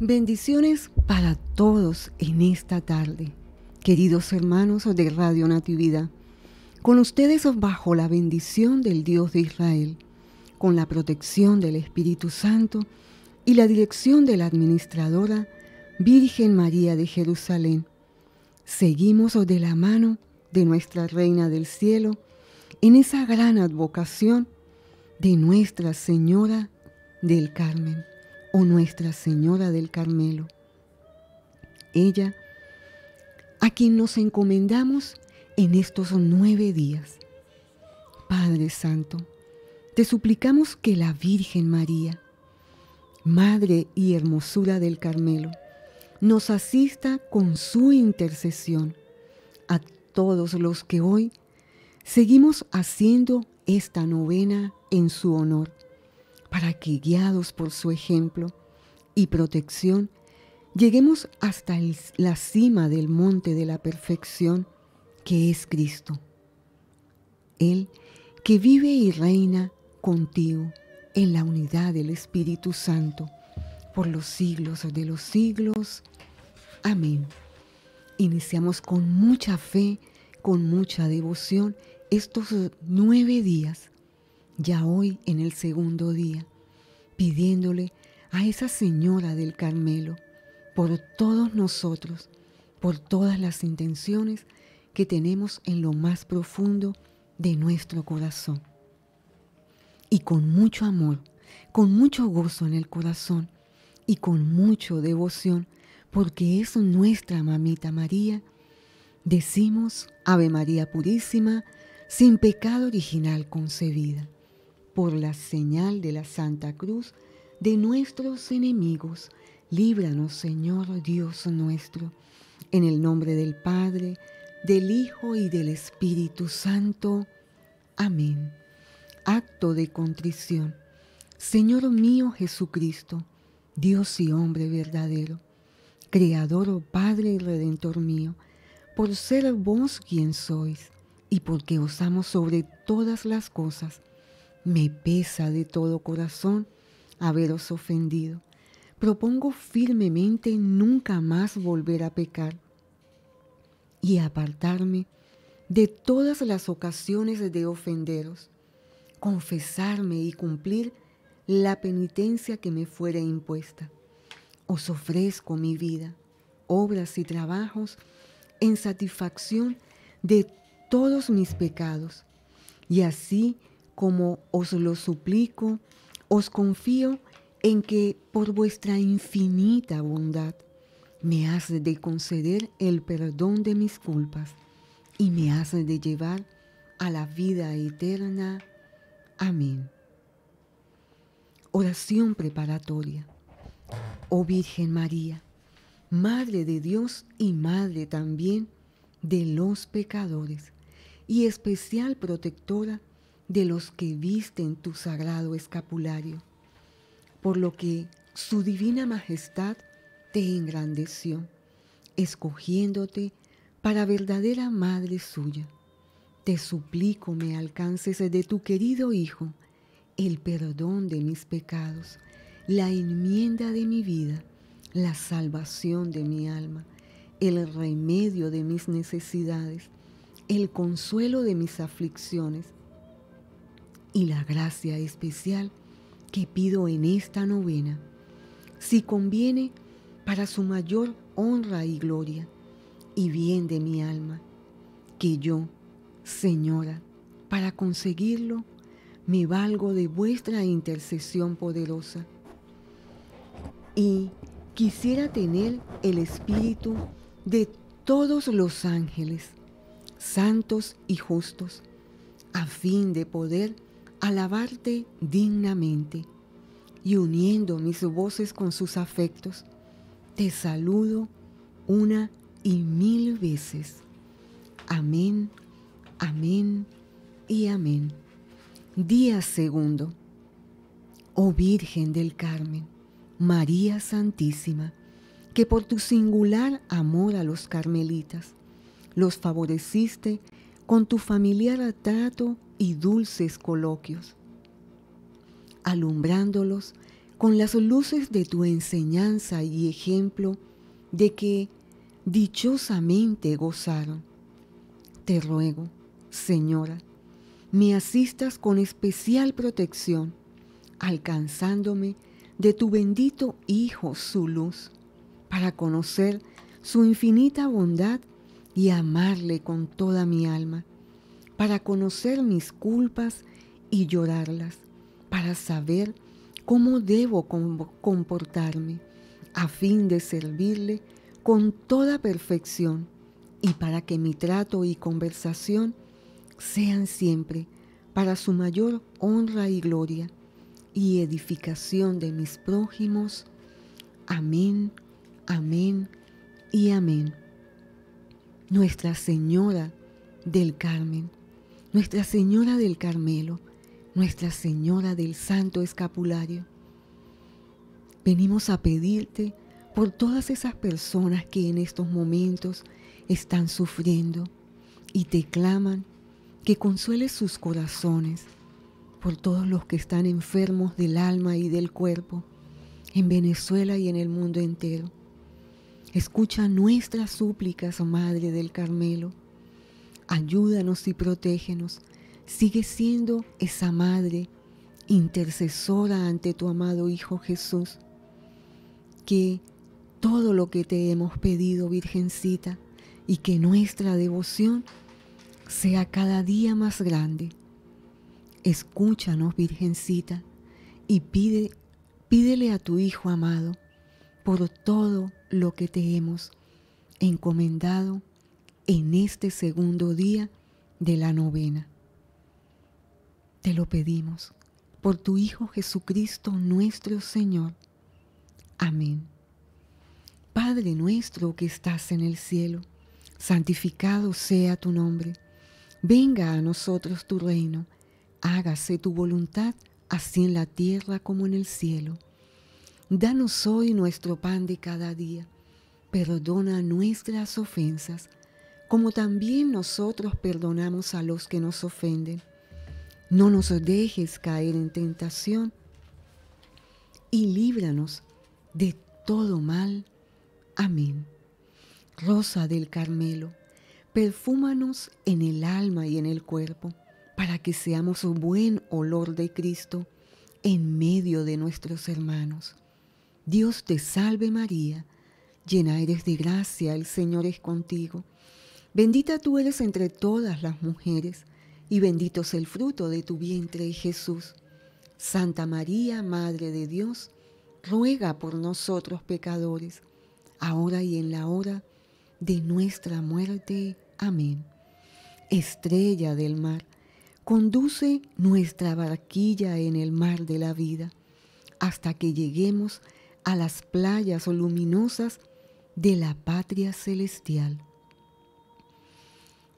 Bendiciones para todos en esta tarde, queridos hermanos de Radio Natividad. Con ustedes bajo la bendición del Dios de Israel, con la protección del Espíritu Santo y la dirección de la administradora Virgen María de Jerusalén. Seguimos de la mano de nuestra Reina del Cielo en esa gran advocación de Nuestra Señora del Carmen o Nuestra Señora del Carmelo. Ella, a quien nos encomendamos en estos nueve días. Padre Santo, te suplicamos que la Virgen María, Madre y Hermosura del Carmelo, nos asista con su intercesión a todos los que hoy seguimos haciendo esta novena en su honor para que guiados por su ejemplo y protección, lleguemos hasta la cima del monte de la perfección que es Cristo. Él que vive y reina contigo en la unidad del Espíritu Santo por los siglos de los siglos. Amén. Iniciamos con mucha fe, con mucha devoción estos nueve días ya hoy en el segundo día, pidiéndole a esa señora del Carmelo, por todos nosotros, por todas las intenciones que tenemos en lo más profundo de nuestro corazón. Y con mucho amor, con mucho gozo en el corazón y con mucha devoción, porque es nuestra mamita María, decimos Ave María Purísima, sin pecado original concebida por la señal de la Santa Cruz, de nuestros enemigos. Líbranos, Señor Dios nuestro, en el nombre del Padre, del Hijo y del Espíritu Santo. Amén. Acto de contrición. Señor mío Jesucristo, Dios y hombre verdadero, Creador o oh Padre y Redentor mío, por ser vos quien sois y porque os amo sobre todas las cosas, me pesa de todo corazón haberos ofendido. Propongo firmemente nunca más volver a pecar y apartarme de todas las ocasiones de ofenderos, confesarme y cumplir la penitencia que me fuera impuesta. Os ofrezco mi vida, obras y trabajos en satisfacción de todos mis pecados, y así como os lo suplico, os confío en que por vuestra infinita bondad me has de conceder el perdón de mis culpas y me has de llevar a la vida eterna. Amén. Oración preparatoria. Oh Virgen María, Madre de Dios y Madre también de los pecadores, y especial protectora de de los que visten tu sagrado escapulario, por lo que su divina majestad te engrandeció, escogiéndote para verdadera madre suya. Te suplico me alcances de tu querido Hijo el perdón de mis pecados, la enmienda de mi vida, la salvación de mi alma, el remedio de mis necesidades, el consuelo de mis aflicciones, y la gracia especial que pido en esta novena, si conviene para su mayor honra y gloria y bien de mi alma, que yo, Señora, para conseguirlo, me valgo de vuestra intercesión poderosa. Y quisiera tener el espíritu de todos los ángeles, santos y justos, a fin de poder alabarte dignamente y uniendo mis voces con sus afectos, te saludo una y mil veces. Amén, amén y amén. Día segundo. Oh Virgen del Carmen, María Santísima, que por tu singular amor a los carmelitas, los favoreciste con tu familiar trato y dulces coloquios, alumbrándolos con las luces de tu enseñanza y ejemplo de que dichosamente gozaron. Te ruego, Señora, me asistas con especial protección, alcanzándome de tu bendito Hijo su luz, para conocer su infinita bondad y amarle con toda mi alma para conocer mis culpas y llorarlas, para saber cómo debo comportarme a fin de servirle con toda perfección y para que mi trato y conversación sean siempre para su mayor honra y gloria y edificación de mis prójimos. Amén, amén y amén. Nuestra Señora del Carmen. Nuestra Señora del Carmelo, Nuestra Señora del Santo Escapulario. Venimos a pedirte por todas esas personas que en estos momentos están sufriendo y te claman que consueles sus corazones, por todos los que están enfermos del alma y del cuerpo, en Venezuela y en el mundo entero. Escucha nuestras súplicas, Madre del Carmelo ayúdanos y protégenos. Sigue siendo esa madre intercesora ante tu amado Hijo Jesús, que todo lo que te hemos pedido, Virgencita, y que nuestra devoción sea cada día más grande. Escúchanos, Virgencita, y pide, pídele a tu Hijo amado por todo lo que te hemos encomendado en este segundo día de la novena. Te lo pedimos por tu Hijo Jesucristo nuestro Señor. Amén. Padre nuestro que estás en el cielo, santificado sea tu nombre. Venga a nosotros tu reino. Hágase tu voluntad, así en la tierra como en el cielo. Danos hoy nuestro pan de cada día. Perdona nuestras ofensas como también nosotros perdonamos a los que nos ofenden. No nos dejes caer en tentación y líbranos de todo mal. Amén. Rosa del Carmelo, perfúmanos en el alma y en el cuerpo, para que seamos un buen olor de Cristo en medio de nuestros hermanos. Dios te salve María, llena eres de gracia, el Señor es contigo Bendita tú eres entre todas las mujeres, y bendito es el fruto de tu vientre, Jesús. Santa María, Madre de Dios, ruega por nosotros pecadores, ahora y en la hora de nuestra muerte. Amén. Estrella del mar, conduce nuestra barquilla en el mar de la vida, hasta que lleguemos a las playas luminosas de la patria celestial.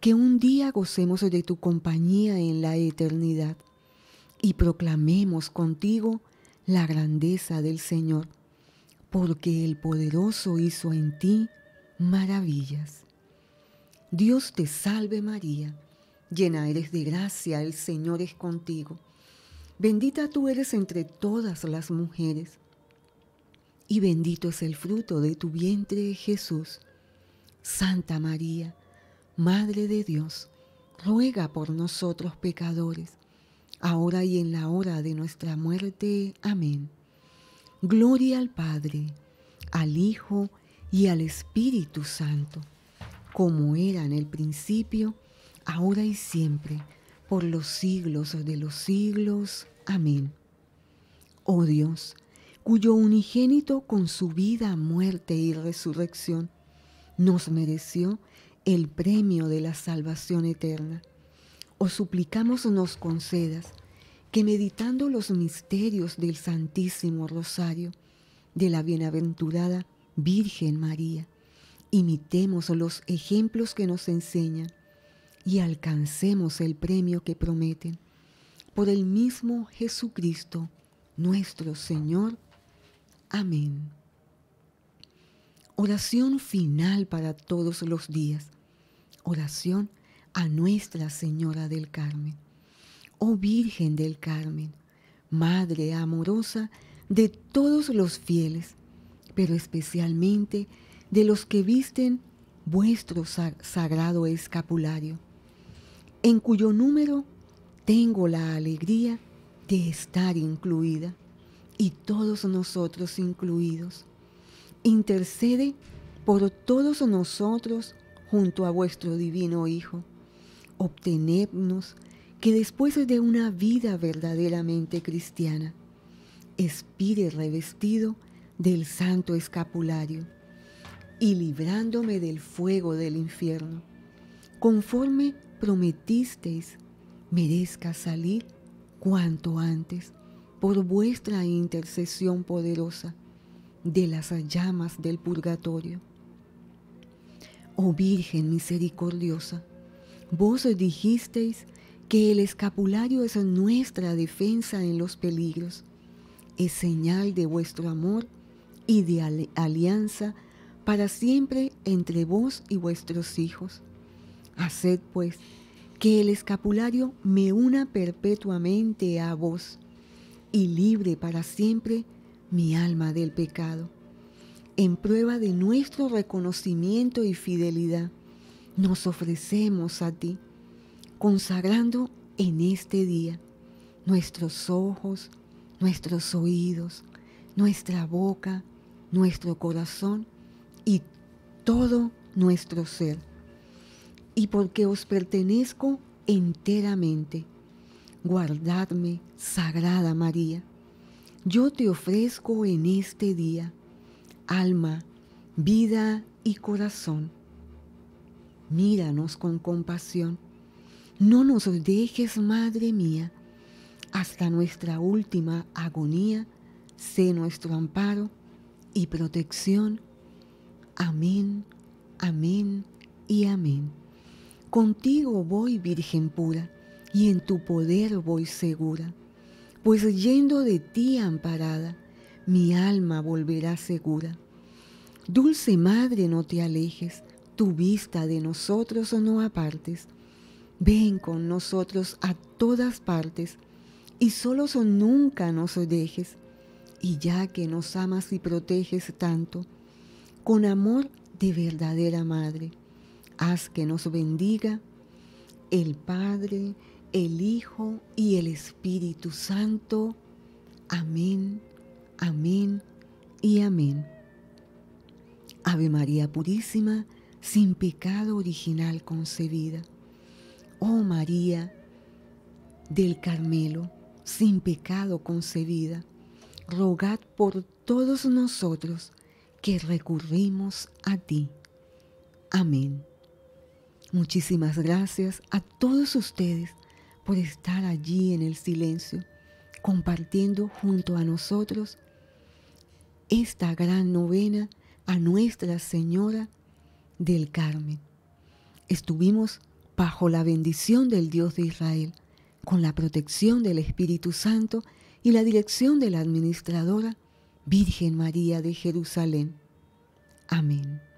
que un día gocemos de tu compañía en la eternidad y proclamemos contigo la grandeza del Señor, porque el poderoso hizo en ti maravillas. Dios te salve María, llena eres de gracia, el Señor es contigo. Bendita tú eres entre todas las mujeres, y bendito es el fruto de tu vientre Jesús. Santa María, Madre de Dios, ruega por nosotros pecadores, ahora y en la hora de nuestra muerte. Amén. Gloria al Padre, al Hijo y al Espíritu Santo, como era en el principio, ahora y siempre, por los siglos de los siglos. Amén. Oh Dios, cuyo unigénito con su vida, muerte y resurrección nos mereció el premio de la salvación eterna. Os suplicamos nos concedas que meditando los misterios del Santísimo Rosario de la bienaventurada Virgen María, imitemos los ejemplos que nos enseñan y alcancemos el premio que prometen por el mismo Jesucristo, nuestro Señor. Amén. Oración final para todos los días. Oración a Nuestra Señora del Carmen. Oh Virgen del Carmen, Madre amorosa de todos los fieles, pero especialmente de los que visten vuestro sagrado escapulario, en cuyo número tengo la alegría de estar incluida y todos nosotros incluidos intercede por todos nosotros junto a vuestro divino Hijo. Obtenednos que después de una vida verdaderamente cristiana, espire revestido del santo escapulario y librándome del fuego del infierno, conforme prometisteis, merezca salir cuanto antes por vuestra intercesión poderosa de las llamas del purgatorio. Oh Virgen misericordiosa, vos dijisteis que el escapulario es nuestra defensa en los peligros, es señal de vuestro amor y de alianza para siempre entre vos y vuestros hijos. Haced pues que el escapulario me una perpetuamente a vos y libre para siempre mi alma del pecado, en prueba de nuestro reconocimiento y fidelidad, nos ofrecemos a ti, consagrando en este día nuestros ojos, nuestros oídos, nuestra boca, nuestro corazón y todo nuestro ser. Y porque os pertenezco enteramente, guardadme, Sagrada María yo te ofrezco en este día alma, vida y corazón. Míranos con compasión. No nos dejes, Madre mía, hasta nuestra última agonía, sé nuestro amparo y protección. Amén, amén y amén. Contigo voy, Virgen pura, y en tu poder voy segura pues yendo de ti amparada, mi alma volverá segura. Dulce Madre, no te alejes, tu vista de nosotros no apartes. Ven con nosotros a todas partes, y solos o nunca nos dejes. Y ya que nos amas y proteges tanto, con amor de verdadera Madre, haz que nos bendiga el Padre, el Hijo y el Espíritu Santo. Amén, amén y amén. Ave María Purísima, sin pecado original concebida. Oh María del Carmelo, sin pecado concebida, rogad por todos nosotros que recurrimos a ti. Amén. Muchísimas gracias a todos ustedes por estar allí en el silencio, compartiendo junto a nosotros esta gran novena a Nuestra Señora del Carmen. Estuvimos bajo la bendición del Dios de Israel, con la protección del Espíritu Santo y la dirección de la administradora Virgen María de Jerusalén. Amén.